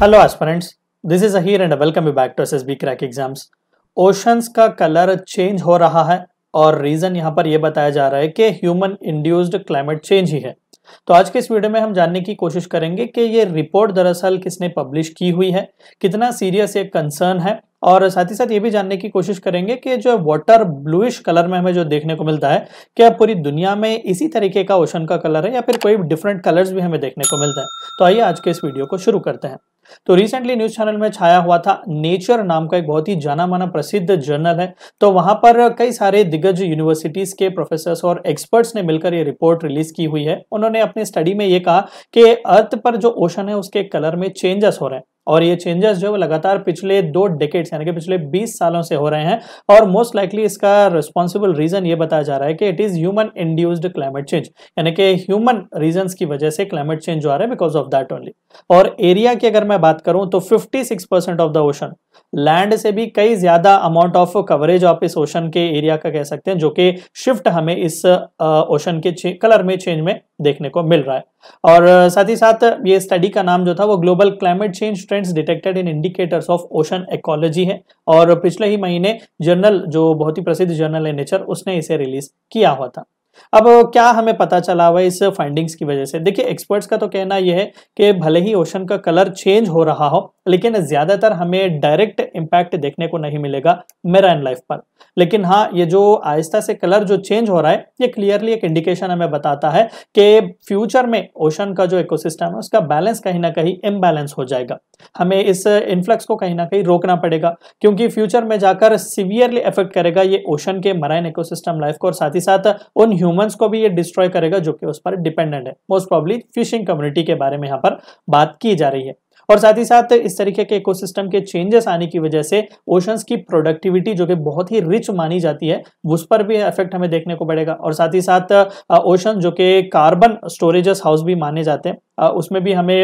hello aspirants this is Ahir and welcome you back to S B crack exams oceans का colour change हो रहा है और reason यहाँ पर यह बताया जा रहा है कि ह्यूमन इंड्यूस्ड क्लाइमेट चेंज ही है तो आज के इस वीडियो में हम जानने की कोशिश करेंगे कि ये रिपोर्ट दरअसल किसने पब्लिश की हुई है कितना सीरियस ये कंसर्न है और साथ ही साथ ये भी जानने की कोशिश करेंगे कि जो वाटर ब्लूइश कलर में हमें जो देखने को मिलता है क्या पूरी दुनिया में इसी तरीके का ओशन का कलर है या फिर कोई डिफरेंट कलर्स भी हमें देखने को मिलता है तो आइए आज के इस वीडियो को शुरू करते हैं तो रिसेंटली न्यूज चैनल में छाया हुआ था नेचर नाम का एक बहुत ही जाना माना प्रसिद्ध जर्नल है तो वहां पर कई सारे दिग्गज यूनिवर्सिटीज के प्रोफेसर और एक्सपर्ट्स ने मिलकर ये रिपोर्ट रिलीज की हुई है उन्होंने अपने स्टडी में ये कहा कि अर्थ पर जो ओशन है उसके कलर में चेंजेस हो रहे हैं और ये चेंजेस जो है वो लगातार पिछले दो डेकेट्स यानी कि पिछले 20 सालों से हो रहे हैं और मोस्ट लाइकली इसका रिस्पॉन्सिबल रीजन ये बताया जा रहा है कि it is human induced climate change यानी कि ह्यूमन रीजन की वजह से क्लाइमेट चेंज जो आ रहा है बिकॉज ऑफ दैट ओनली और एरिया की अगर मैं बात करूं तो fifty of the ocean land से भी कई ज्यादा अमाउंट ऑफ कवरेज आप इस ओशन के एरिया का कह सकते हैं जो कि शिफ्ट हमें इस ओशन के कलर में चेंज में देखने को मिल रहा है और साथ ही साथ ये स्टडी का नाम जो था वो global climate change trends detected in indicators of ocean ecology है और पिछले ही महीने जर्नल जो बहुत ही प्रसिद्ध जर्नल है नेचर उसने इसे रिलीज किया हुआ था अब क्या हमें पता चला हुआ इस फाइंडिंग्स की वजह से देखिए एक्सपर्ट्स का तो कहना यह है कि भले ही ओशन का कलर चेंज हो रहा हो लेकिन ज़्यादातर हमें डायरेक्ट इम्पैक्ट देखने को नहीं मिलेगा मेराइन लाइफ पर लेकिन हाँ ये जो आहिस्ता से कलर जो चेंज हो रहा है ये क्लियरली एक इंडिकेशन हमें बताता है कि फ्यूचर में ओशन का जो इकोसिस्टम है उसका बैलेंस कहीं ना कहीं इम्बैलेंस हो जाएगा हमें इस इन्फ्लक्स को कहीं ना कहीं रोकना पड़ेगा क्योंकि फ्यूचर में जाकर सिवियरली अफेक्ट करेगा ये ओशन के मराइन इकोसिस्टम लाइफ को और साथ ही साथ उन ह्यूमंस को भी ये डिस्ट्रॉय करेगा जो कि उस पर डिपेंडेंट है मोस्ट प्रॉब्ली फिशिंग कम्युनिटी के बारे में यहाँ पर बात की जा रही है और साथ ही साथ इस तरीके के इकोसिस्टम के चेंजेस आने की वजह से ओशंस की प्रोडक्टिविटी जो कि बहुत ही रिच मानी जाती है उस पर भी इफेक्ट हमें देखने को पड़ेगा और साथ ही साथ ओशन जो कि कार्बन स्टोरेजेस हाउस भी माने जाते हैं उसमें भी हमें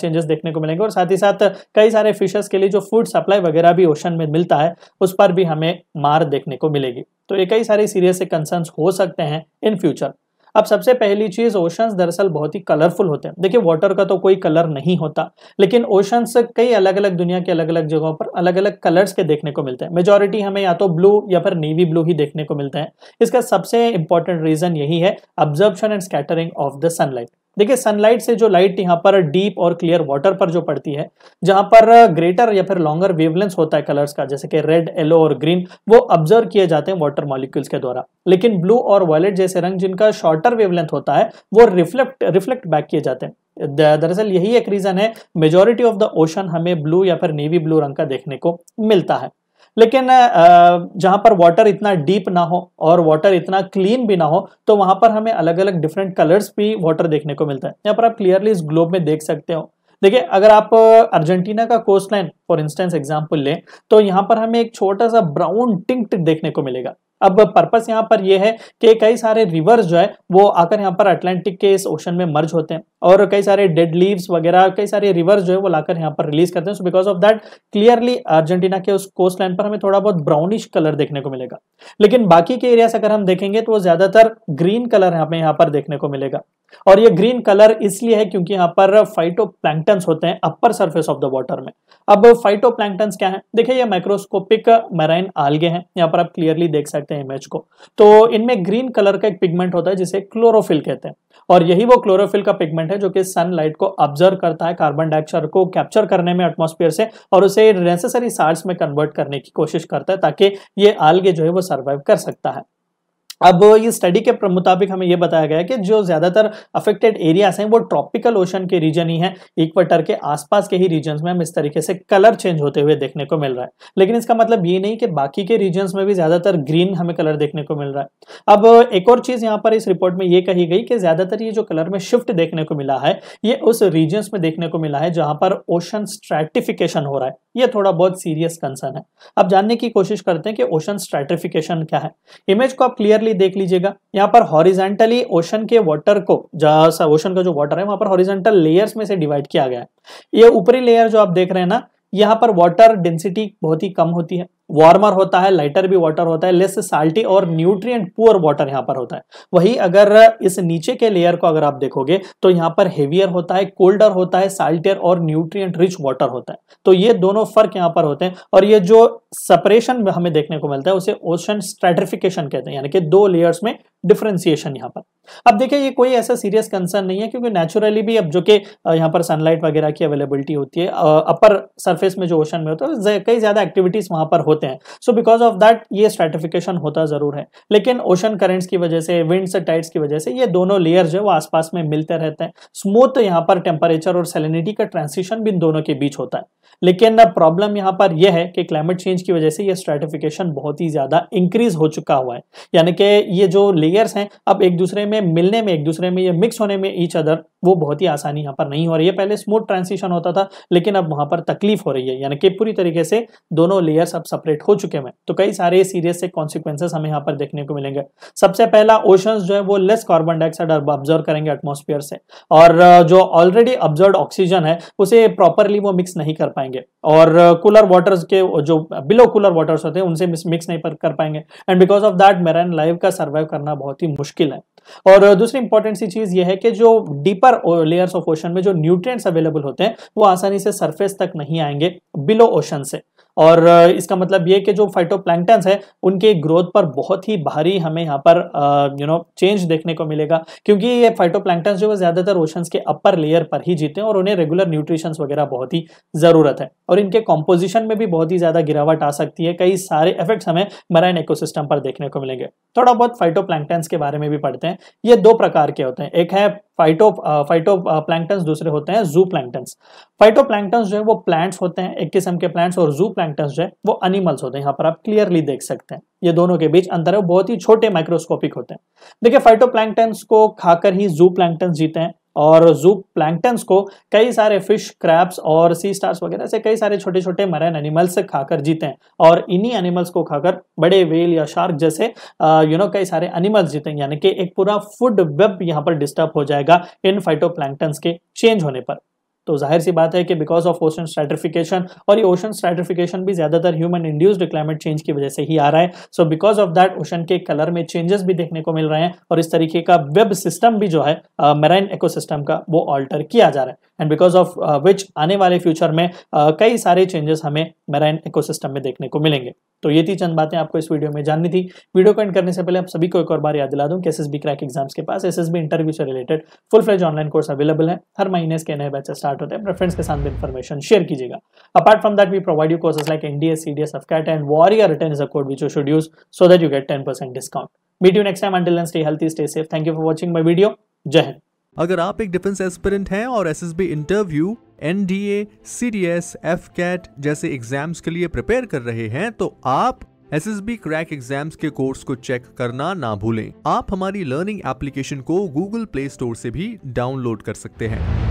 चेंजेस देखने को मिलेंगे और साथ ही साथ कई सारे फिशेस के लिए जो फूड सप्लाई वगैरह भी ओशन में मिलता है उस पर भी हमें मार देखने को मिलेगी तो ये कई सारे सीरियस से कंसर्न्स हो सकते हैं इन फ्यूचर अब सबसे पहली चीज ओशंस दरअसल बहुत ही कलरफुल होते हैं देखिए वाटर का तो कोई कलर नहीं होता लेकिन ओशंस कई अलग अलग दुनिया के अलग अलग जगहों पर अलग अलग कलर्स के देखने को मिलते हैं मेजोरिटी हमें या तो ब्लू या फिर नेवी ब्लू ही देखने को मिलते हैं इसका सबसे इंपॉर्टेंट रीजन यही है observation and scattering of the sunlight देखिए सनलाइट से जो लाइट यहाँ पर डीप और क्लियर वाटर पर जो पड़ती है जहां पर ग्रेटर या फिर लॉन्गर वेवलेंस होता है कलर्स का जैसे कि रेड येलो और ग्रीन वो ऑब्जर्व किए जाते हैं वाटर मॉलिक्यूल्स के द्वारा लेकिन ब्लू और वॉयलेट जैसे रंग जिनका शॉर्टर वेवलेंथ होता है वो रिफ्लेक्ट रिफ्लेक्ट बैक किए जाते हैं दरअसल यही एक रीजन है मेजोरिटी ऑफ द ओशन हमें ब्लू या फिर नेवी ब्लू रंग का देखने को मिलता है लेकिन जहाँ पर वाटर इतना डीप ना हो और वाटर इतना क्लीन भी ना हो तो वहाँ पर हमें अलग अलग डिफरेंट कलर्स भी वाटर देखने को मिलता है यहाँ पर आप क्लियरली इस ग्लोब में देख सकते हो देखिए अगर आप अर्जेंटीना का coast line for instance example लें तो यहाँ पर हमें एक छोटा सा ब्राउन टिंक देखने को मिलेगा अब पर्पस यहाँ पर यह है कि कई सारे रिवर्स जो है वो आकर यहाँ पर अटलांटिक के इस ओशन में मर्ज होते हैं और कई सारे डेड लीव्स वगैरह कई सारे रिवर्स जो है वो लाकर यहाँ पर रिलीज करते हैं so because of that clearly Argentina के उस कोस्ट लाइन पर हमें थोड़ा बहुत ब्राउनिश कलर देखने को मिलेगा लेकिन बाकी के एरिया अगर हम देखेंगे तो ज्यादातर ग्रीन कलर हमें यहाँ पर देखने को मिलेगा और ये ग्रीन कलर इसलिए है क्योंकि यहाँ पर फाइटो होते हैं upper surface of the water में अब फाइटो क्या है देखिए ये माइक्रोस्कोपिक मैराइन आलगे हैं यहाँ पर आप क्लियरली देख सकते हैं इमेज को तो इनमें ग्रीन कलर का एक पिगमेंट होता है जिसे क्लोरोफिल कहते हैं और यही वो क्लोरोफिल का पिगमेंट है जो कि सनलाइट को ऑब्जर्व करता है कार्बन डाइऑक्साइड को कैप्चर करने में एटमोस्फियर से और उसे नेसेसरी सार्स में कन्वर्ट करने की कोशिश करता है ताकि ये आलगे जो है वो सर्वाइव कर सकता है अब ये स्टडी के मुताबिक हमें ये बताया गया है कि जो ज़्यादातर अफेक्टेड एरियाज हैं वो ट्रॉपिकल ओशन के रीजन ही हैं इक्वेटर के आसपास के ही रीजन में हम इस तरीके से कलर चेंज होते हुए देखने को मिल रहा है लेकिन इसका मतलब ये नहीं कि बाकी के रीजन में भी ज़्यादातर ग्रीन हमें कलर देखने को मिल रहा है अब एक और चीज़ यहाँ पर इस रिपोर्ट में ये कही गई कि ज़्यादातर ये जो कलर में शिफ्ट देखने को मिला है ये उस रीजन में देखने को मिला है जहाँ पर ओशन स्ट्रेटिफिकेशन हो रहा है ये थोड़ा बहुत सीरियस कंसर्न है अब जानने की कोशिश करते हैं कि ओशन स्ट्रेटिफिकेशन क्या है इमेज को आप क्लियरली ही देख लीजिएगा यहाँ पर हॉरिजेंटली ओशन के वाटर को जहाँ ओशन का जो वाटर है वहां पर हॉरिजेंटल लेयर्स में से डिवाइड किया गया है ये ऊपरी लेयर जो आप देख रहे हैं ना यहाँ पर वाटर डेंसिटी बहुत ही कम होती है वार्मर होता है लाइटर भी वाटर होता है लेस साल्टी और न्यूट्रिएंट पुअर वाटर यहाँ पर होता है वही अगर इस नीचे के लेयर को अगर आप देखोगे तो यहाँ पर हेवियर होता है कोल्डर होता है साल्टियर और न्यूट्रिएंट रिच वाटर होता है तो ये दोनों फर्क यहाँ पर होते हैं और ये जो सेपरेशन हमें देखने को मिलता है उसे ओशन स्ट्रेटिफिकेशन कहते हैं यानी कि दो लेयर्स में डिफ्रेंसिएशन यहाँ पर अब देखिए ये कोई ऐसा सीरियस कंसर्न नहीं है क्योंकि नेचुरली भी अब जो कि यहाँ पर सनलाइट वगैरह की अवेलेबिलिटी होती है अपर सरफेस में जो ओशन में होता है कई ज्यादा एक्टिविटीज वहां पर हो होते हैं सो बिकॉज ऑफ दैट ये स्ट्रेटिफिकेशन होता जरूर है लेकिन ओशन करेंट्स की वजह से विंड से टाइड्स की वजह से ये दोनों लेयर जो है वो आसपास में मिलते रहते हैं स्मूथ यहाँ पर टेम्परेचर और सेलिनिटी का ट्रांसिशन भी इन दोनों के बीच होता है लेकिन प्रॉब्लम यहाँ पर यह है कि क्लाइमेट चेंज की वजह से ये स्ट्रेटिफिकेशन बहुत ही ज्यादा इंक्रीज हो चुका हुआ है यानी कि ये जो लेयर्स हैं अब एक दूसरे में मिलने में एक दूसरे में ये मिक्स होने में ईच अदर वो बहुत ही आसानी यहाँ पर नहीं हो रही है पहले स्मूथ ट्रांसिशन होता था लेकिन अब वहां पर तकलीफ हो रही है यानी कि पूरी तरीके से दोनों लेयर्स अब सब सेपरेट हो चुके हैं तो कई सारे सीरियस से कॉन्सिक्वेंसेस हमें यहाँ पर देखने को मिलेंगे सबसे पहला ओशंस जो है वो लेस कार्बन डाइऑक्साइड ऑब्जर्व करेंगे एटमोस्फियर से और जो ऑलरेडी ऑब्जर्व ऑक्सीजन है उसे प्रॉपरली वो मिक्स नहीं कर पाएंगे और कूलर वाटर्स के जो बिलो कूलर वाटर्स होते हैं उनसे मिक्स नहीं कर पाएंगे and because of that marine life का सर्वाइव करना बहुत ही मुश्किल है और दूसरी इंपॉर्टेंट सी चीज यह है कि जो डीपर लेयर्स ऑफ ओशन में जो न्यूट्रिएंट्स अवेलेबल होते हैं वो आसानी से सरफेस तक नहीं आएंगे बिलो ओशन से और इसका मतलब ये कि जो फाइटोप्लैंक्टन्स है उनके ग्रोथ पर बहुत ही भारी हमें यहाँ पर यू नो चेंज देखने को मिलेगा क्योंकि ये फाइटोप्लैंक्टन्स जो है ज़्यादातर ओशंस के अपर लेयर पर ही जीते हैं और उन्हें रेगुलर न्यूट्रिशंस वगैरह बहुत ही ज़रूरत है और इनके कॉम्पोजिशन में भी बहुत ही ज़्यादा गिरावट आ सकती है कई सारे इफेक्ट्स हमें मराइन इकोसिस्टम पर देखने को मिलेंगे थोड़ा बहुत फाइटोप्लैंक्टन्स के बारे में भी पढ़ते हैं ये दो प्रकार के होते हैं एक है फाइटो फाइटो प्लैंक्टन्स दूसरे होते हैं जू प्लैंक्टन्स फाइटो प्लैंक्टन्स जो है वो प्लांट्स होते हैं एक किस्म के प्लांट्स और जू प्लैंक्टन्स जो है वो एनिमल्स होते हैं यहाँ पर आप क्लियरली देख सकते हैं ये दोनों के बीच अंतर है बहुत ही छोटे माइक्रोस्कोपिक होते हैं देखिए फाइटो प्लैंक्टन्स को खाकर ही जू प्लैंक्टन्स जीते हैं और जू प्लैंकटन्स को कई सारे फिश क्रैप्स और सी स्टार्स वगैरह से कई सारे छोटे छोटे मरन एनिमल्स खाकर जीते हैं और इन्हीं एनिमल्स को खाकर बड़े वेल या शार्क जैसे यू नो कई सारे एनिमल्स जीते हैं यानी कि एक पूरा फूड वेब यहाँ पर डिस्टर्ब हो जाएगा इन फाइटो के चेंज होने पर तो जाहिर सी बात है कि बिकॉज ऑफ ओशन स्ट्रेटिफिकेशन और ये ओशन स्ट्रेटिफिकेशन भी ज्यादातर ह्यूमन इंड्यूस्ड क्लाइमेट चेंज की वजह से ही आ रहा है so because of that ocean के कलर में चेंजेस भी देखने को मिल रहे हैं और इस तरीके का वेब सिस्टम भी जो है मेराइन इकोसिस्टम का वो ऑल्टर किया जा रहा है एंड बिकॉज ऑफ विच आने वाले फ्यूचर में uh, कई सारे चेंजेस हमें मेराइन इकोसिस्टम में देखने को मिलेंगे तो ये थी चंद बातें आपको इस वीडियो में जाननी थी वीडियो को एंड करने से पहले आप सभी को एक और बार याद दिला दूं कि एस क्रैक एग्जाम्स के पास एस इंटरव्यू से related full fledge online course available है हर महीने इसके नए बैचेस स्टार्ट स्टार्ट होते हैं अपने फ्रेंड्स के साथ भी इन्फॉर्मेशन शेयर कीजिएगा apart from that we provide you courses like NDS CDS AFCAT and warrior return is a code which you should use so that you get ten percent discount meet you next time until stay healthy stay safe thank you for watching my video जय हिंद अगर आप एक defence aspirant हैं और S interview NDA CDS AFCAT जैसे exams के लिए प्रिपेयर कर रहे हैं तो आप S S B crack exam के कोर्स को चेक करना ना भूलें आप हमारी लर्निंग एप्लीकेशन को गूगल प्ले स्टोर से भी डाउनलोड कर सकते हैं